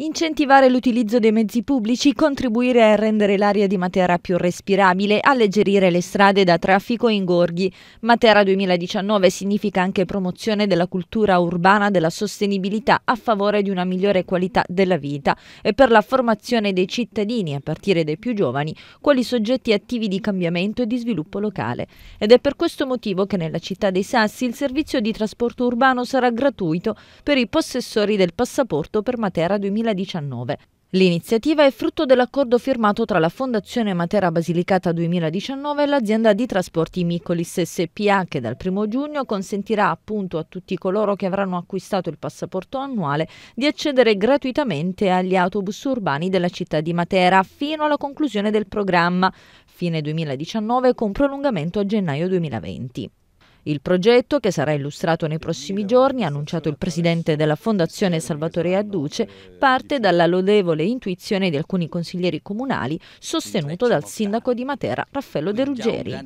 Incentivare l'utilizzo dei mezzi pubblici, contribuire a rendere l'aria di Matera più respirabile, alleggerire le strade da traffico e ingorghi. Matera 2019 significa anche promozione della cultura urbana della sostenibilità a favore di una migliore qualità della vita e per la formazione dei cittadini, a partire dai più giovani, quali soggetti attivi di cambiamento e di sviluppo locale. Ed è per questo motivo che nella città dei Sassi il servizio di trasporto urbano sarà gratuito per i possessori del passaporto per Matera 2019. 2019. L'iniziativa è frutto dell'accordo firmato tra la Fondazione Matera Basilicata 2019 e l'azienda di trasporti Micolis SPA che dal 1 giugno consentirà appunto a tutti coloro che avranno acquistato il passaporto annuale di accedere gratuitamente agli autobus urbani della città di Matera fino alla conclusione del programma, fine 2019 con prolungamento a gennaio 2020. Il progetto, che sarà illustrato nei prossimi giorni, ha annunciato il presidente della Fondazione Salvatore Adduce, parte dalla lodevole intuizione di alcuni consiglieri comunali, sostenuto dal sindaco di Matera Raffaello De Ruggeri.